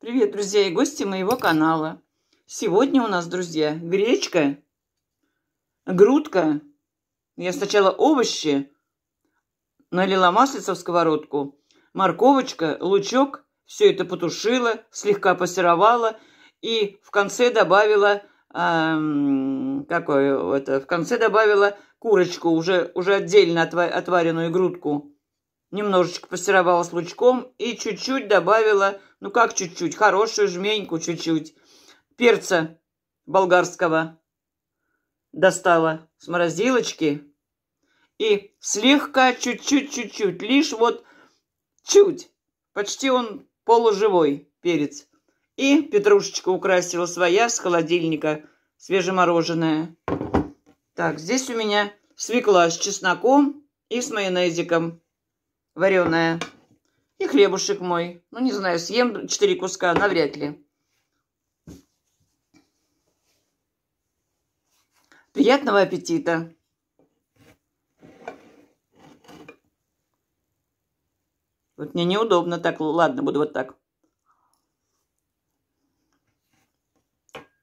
Привет, друзья и гости моего канала. Сегодня у нас, друзья, гречка, грудка. Я сначала овощи налила маслица в сковородку, морковочка, лучок. Все это потушила, слегка пассеровала и в конце добавила эм, какое это, в конце добавила курочку, уже, уже отдельно отваренную грудку. Немножечко пассеровала с лучком и чуть-чуть добавила ну как чуть-чуть? Хорошую жменьку чуть-чуть. Перца болгарского достала с морозилочки. И слегка, чуть-чуть, чуть-чуть, лишь вот чуть. Почти он полуживой перец. И петрушечка украсила своя с холодильника, свежемороженая. Так, здесь у меня свекла с чесноком и с майонезиком вареная. И хлебушек мой. Ну, не знаю, съем четыре куска, навряд ли. Приятного аппетита! Вот мне неудобно так. Ладно, буду вот так.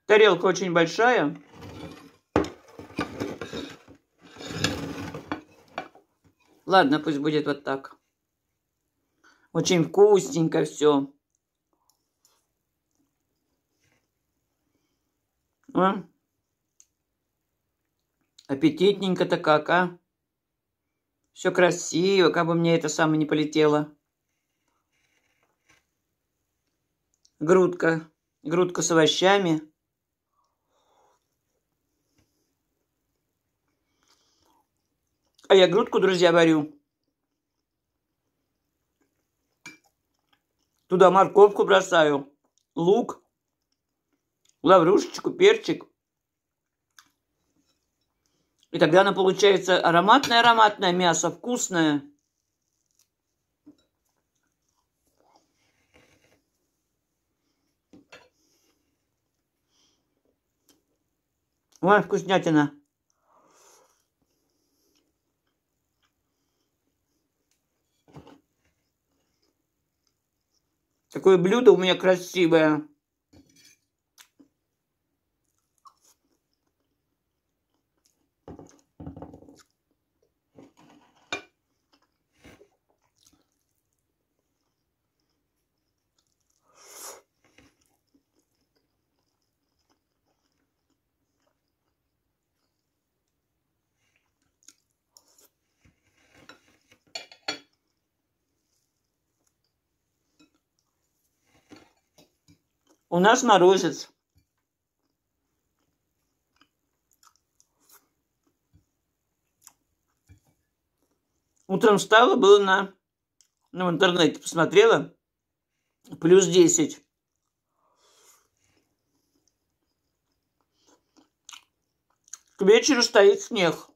Тарелка очень большая. Ладно, пусть будет вот так. Очень вкусненько все. А? Аппетитненько-то как, а? Все красиво, как бы мне это самое не полетело. Грудка. Грудка с овощами. А я грудку, друзья, варю. Туда морковку бросаю, лук, лаврушечку, перчик. И тогда она получается ароматное-ароматное мясо, вкусное. Ой, вкуснятина. Такое блюдо у меня красивое. У нас морозец. Утром встала, было на, ну, в интернете посмотрела, плюс 10. К вечеру стоит снег.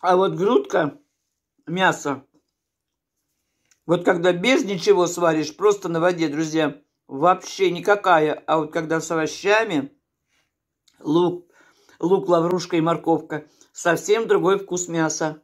А вот грудка, мясо, вот когда без ничего сваришь, просто на воде, друзья, вообще никакая. А вот когда с овощами, лук, лук, лаврушка и морковка, совсем другой вкус мяса.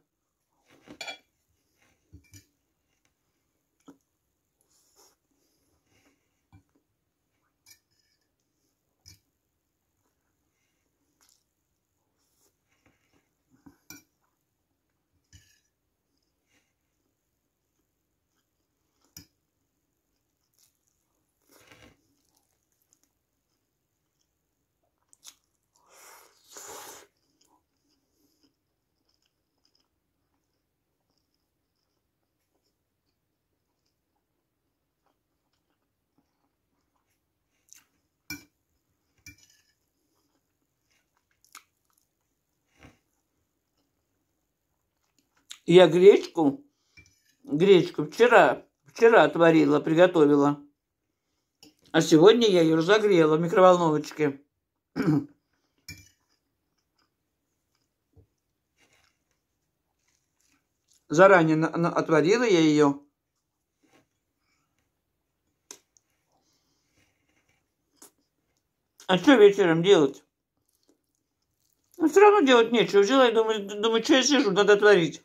Я гречку, гречку вчера, вчера отварила, приготовила. А сегодня я ее разогрела в микроволновочке. Заранее отварила я ее. А что вечером делать? Ну, все равно делать нечего. Взяла и думаю, думаю, что я сижу, надо отварить.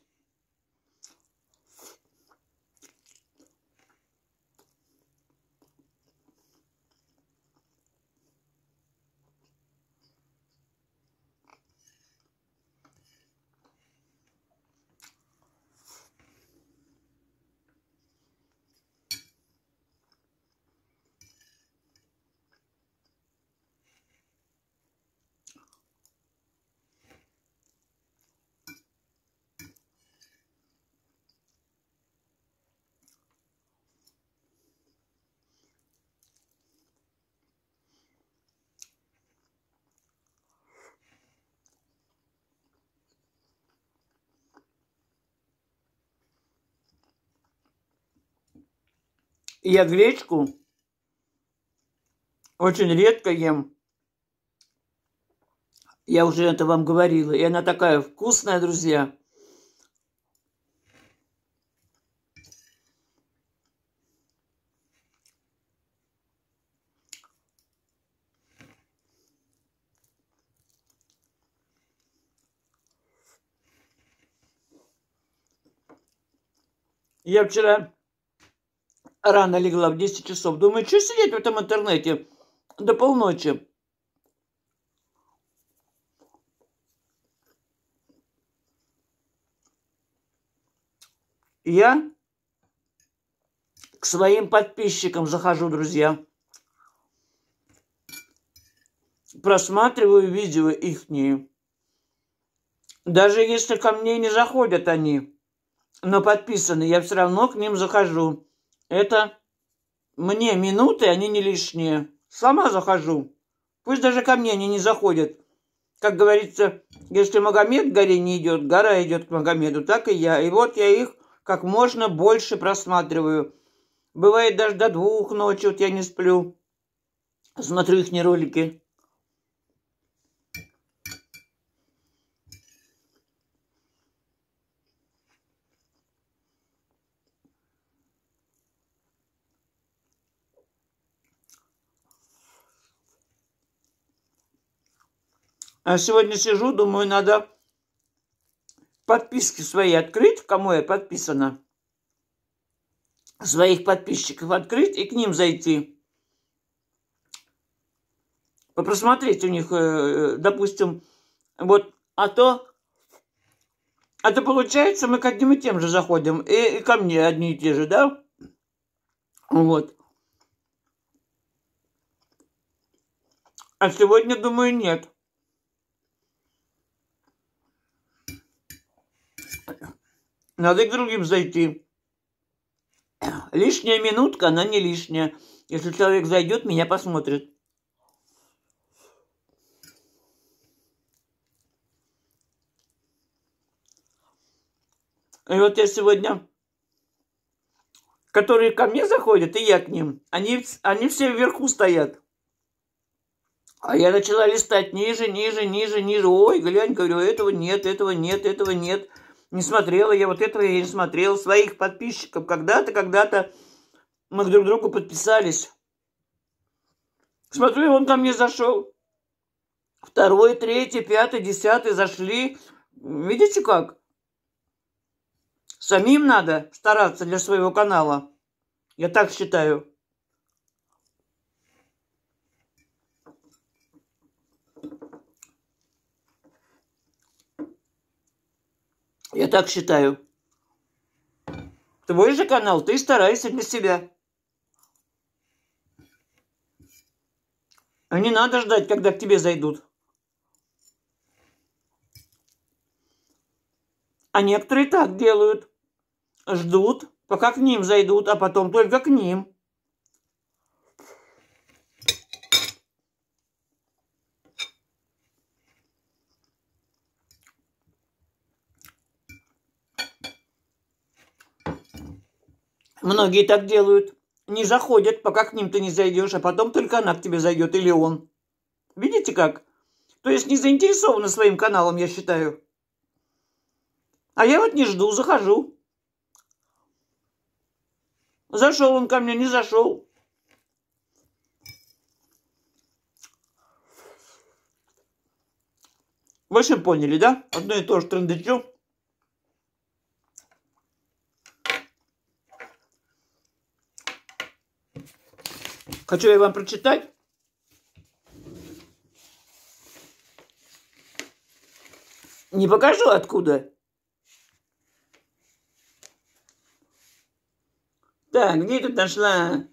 Я гречку очень редко ем. Я уже это вам говорила. И она такая вкусная, друзья. Я вчера Рано легла в 10 часов. Думаю, что сидеть в этом интернете до полночи? Я к своим подписчикам захожу, друзья. Просматриваю видео ихние. Даже если ко мне не заходят они, но подписаны, я все равно к ним захожу. Это мне минуты, они не лишние. Сама захожу. Пусть даже ко мне они не заходят. Как говорится, если Магомед к горе не идет, гора идет к Магомеду, так и я. И вот я их как можно больше просматриваю. Бывает даже до двух ночи, вот я не сплю. Смотрю их не ролики. А сегодня сижу, думаю, надо подписки свои открыть, кому я подписана, своих подписчиков открыть и к ним зайти. Просмотреть у них, э, э, допустим, вот, а то а то получается, мы к одним и тем же заходим. И, и ко мне одни и те же, да? Вот. А сегодня, думаю, нет. Надо к другим зайти. Лишняя минутка, она не лишняя. Если человек зайдет, меня посмотрит. И вот я сегодня, которые ко мне заходят, и я к ним, они, они все вверху стоят. А я начала листать ниже, ниже, ниже, ниже. Ой, глянь, говорю, этого нет, этого нет, этого нет. Не смотрела я вот этого, я не смотрела. Своих подписчиков когда-то, когда-то мы друг другу подписались. Смотрю, он ко мне зашел. Второй, третий, пятый, десятый зашли. Видите как? Самим надо стараться для своего канала. Я так считаю. Я так считаю. Твой же канал, ты старайся для себя. А не надо ждать, когда к тебе зайдут. А некоторые так делают. Ждут, пока к ним зайдут, а потом только к ним. Многие так делают. Не заходят, пока к ним ты не зайдешь, а потом только она к тебе зайдет или он. Видите как? То есть не заинтересована своим каналом, я считаю. А я вот не жду, захожу. Зашел он ко мне, не зашел. В общем поняли, да? Одно и то же трендычок. Хочу я вам прочитать. Не покажу откуда. Так, где я тут нашла?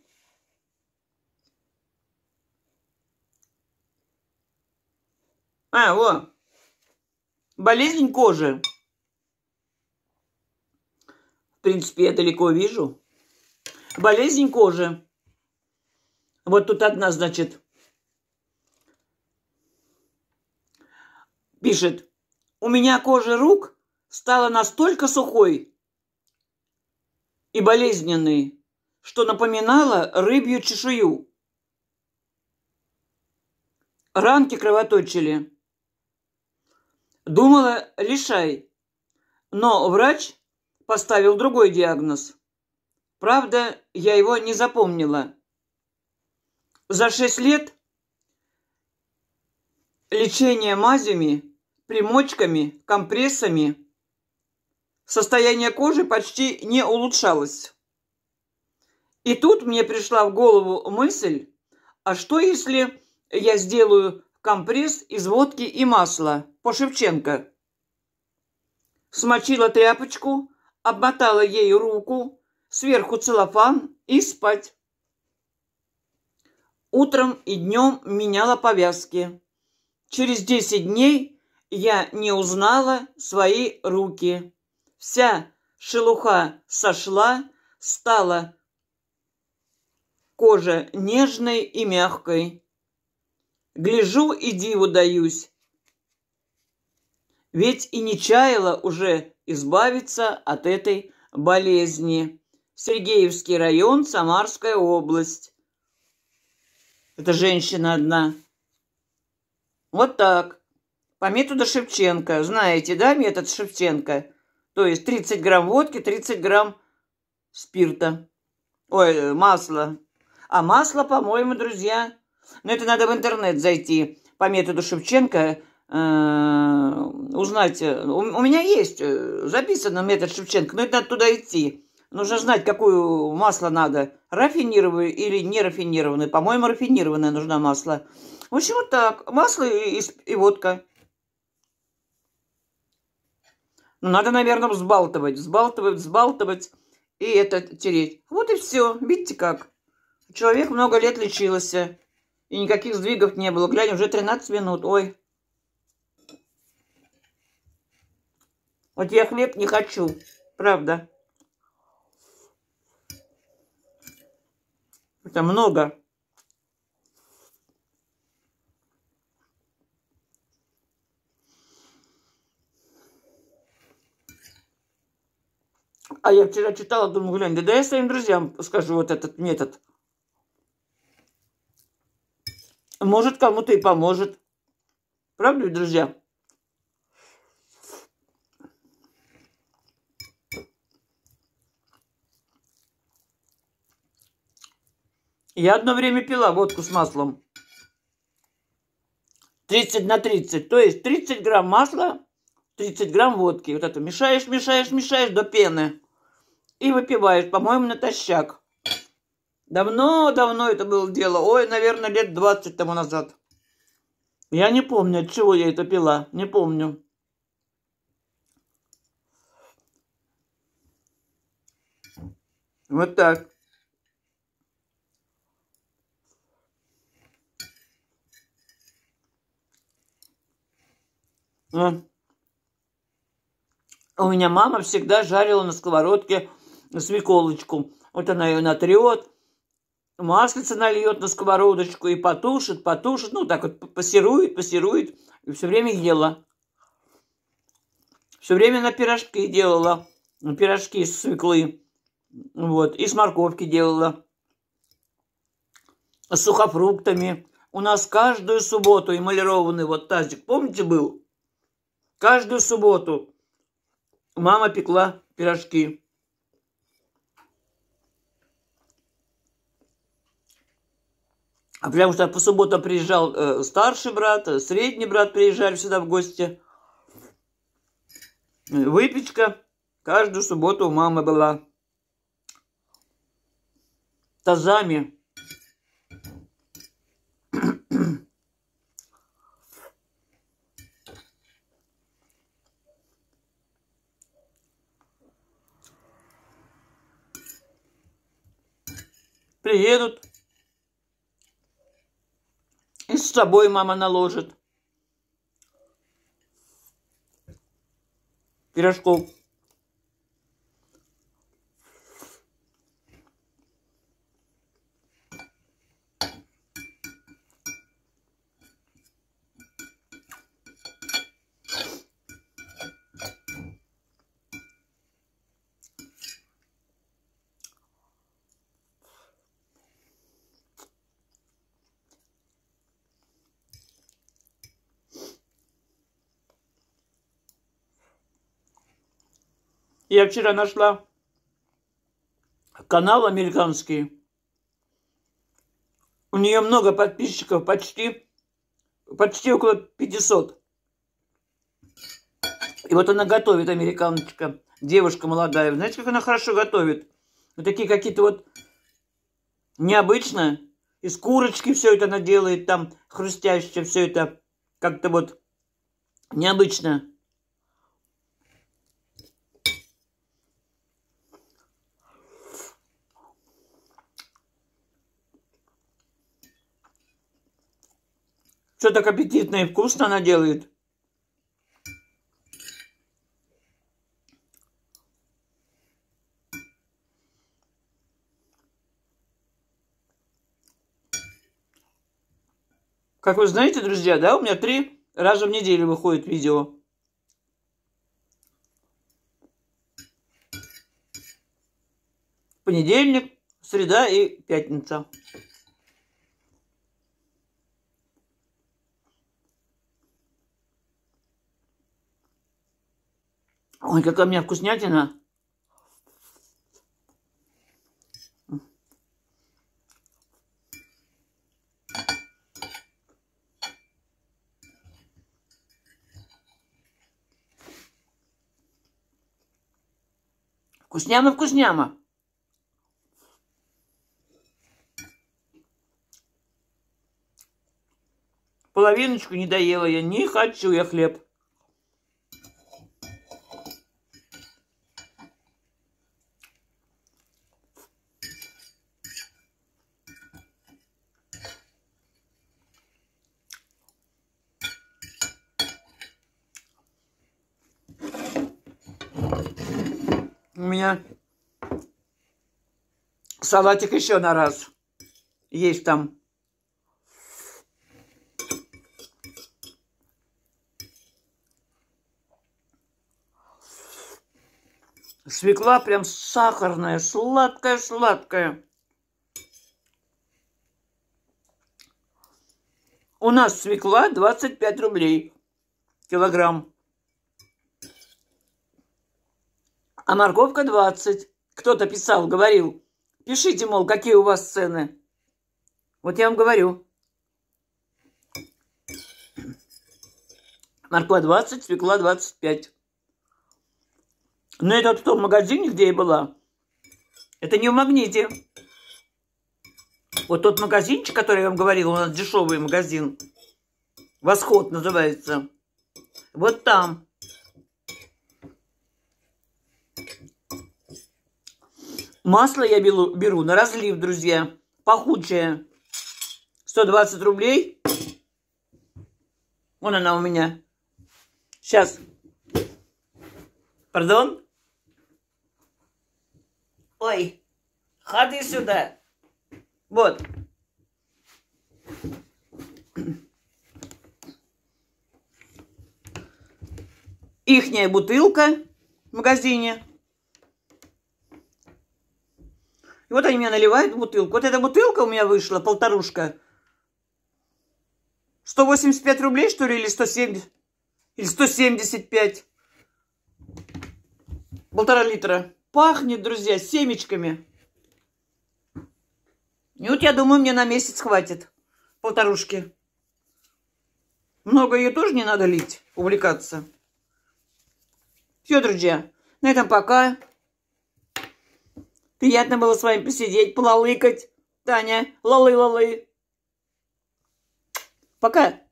А, вот. Болезнь кожи. В принципе, я далеко вижу. Болезнь кожи. Вот тут одна, значит, пишет, у меня кожа рук стала настолько сухой и болезненной, что напоминала рыбью чешую. Ранки кровоточили. Думала, лишай. Но врач поставил другой диагноз. Правда, я его не запомнила. За 6 лет лечение мазями, примочками, компрессами состояние кожи почти не улучшалось. И тут мне пришла в голову мысль, а что если я сделаю компресс из водки и масла по Шевченко? Смочила тряпочку, обмотала ей руку, сверху целлофан и спать. Утром и днем меняла повязки. Через 10 дней я не узнала свои руки. Вся шелуха сошла, стала кожа нежной и мягкой. Гляжу и диву даюсь. Ведь и не чаяла уже избавиться от этой болезни. Сергеевский район, Самарская область. Это женщина одна. Вот так. По методу Шевченко. Знаете, да, метод Шевченко? То есть 30 грамм водки, 30 грамм спирта. Ой, э, масло, А масло, по-моему, друзья, но это надо в интернет зайти по методу Шевченко, э, узнать. У, у меня есть э, записано метод Шевченко, но это надо туда идти. Нужно знать, какое масло надо. Рафинированное или нерафинированное. По-моему, рафинированное нужно масло. В общем, вот так. Масло и, и, и водка. Ну, надо, наверное, взбалтывать. Взбалтывать, взбалтывать. И это тереть. Вот и все. Видите как? Человек много лет лечился. И никаких сдвигов не было. Глянь, уже 13 минут. Ой. Вот я хлеб не хочу. Правда. Это много. А я вчера читала, думаю, глянь, да, да я своим друзьям скажу вот этот метод. Может, кому-то и поможет. Правда, друзья? Я одно время пила водку с маслом. 30 на 30. То есть 30 грамм масла, 30 грамм водки. Вот это мешаешь, мешаешь, мешаешь до пены. И выпиваешь, по-моему, натощак. Давно-давно это было дело. Ой, наверное, лет 20 тому назад. Я не помню, от чего я это пила. Не помню. Вот так. У меня мама всегда жарила на сковородке свеколочку. Вот она ее натрет, маслица нальет на сковородочку и потушит, потушит, ну так вот пассирует, пассирует, и все время ела. Все время на пирожки делала, пирожки из свеклы, вот, и с морковки делала, с сухофруктами. У нас каждую субботу эмалированный вот тазик, помните, был? Каждую субботу мама пекла пирожки. А потому что по субботам приезжал э, старший брат, э, средний брат приезжали сюда в гости. Выпечка каждую субботу у мамы была. Тазами приедут. И с собой мама наложит. Пирожков. Я вчера нашла канал американский. У нее много подписчиков, почти, почти около 500. И вот она готовит, американочка, девушка молодая. Знаете, как она хорошо готовит? Вот такие какие-то вот необычные Из курочки все это она делает, там хрустяще все это как-то вот необычно. что так аппетитно и вкусно она делает. Как вы знаете, друзья, да, у меня три раза в неделю выходит видео. Понедельник, среда и пятница. Ой, какая у меня вкуснятина. Вкусняма, вкусняма. Половиночку не доела я, не хочу я хлеб. Салатик еще на раз. Есть там. Свекла прям сахарная, сладкая-сладкая. У нас свекла 25 рублей килограмм. А морковка 20. Кто-то писал, говорил. Пишите, мол, какие у вас цены. Вот я вам говорю. Морква 20, свекла 25. Но ну, это в том магазине, где я была. Это не в магните. Вот тот магазинчик, который я вам говорила, у нас дешевый магазин. Восход называется. Вот там. Масло я беру, беру на разлив, друзья. Пахучее. 120 рублей. Вон она у меня. Сейчас. Пардон? Ой, ходи сюда. Вот. Ихняя бутылка в магазине. И вот они меня наливают бутылку. Вот эта бутылка у меня вышла, полторушка. 185 рублей, что ли, или 170? Или 175? Полтора литра. Пахнет, друзья, семечками. И вот я думаю, мне на месяц хватит полторушки. Много ее тоже не надо лить, увлекаться. Все, друзья, на этом пока. Приятно было с вами посидеть, полалыкать. Таня, лалы-лалы. Пока.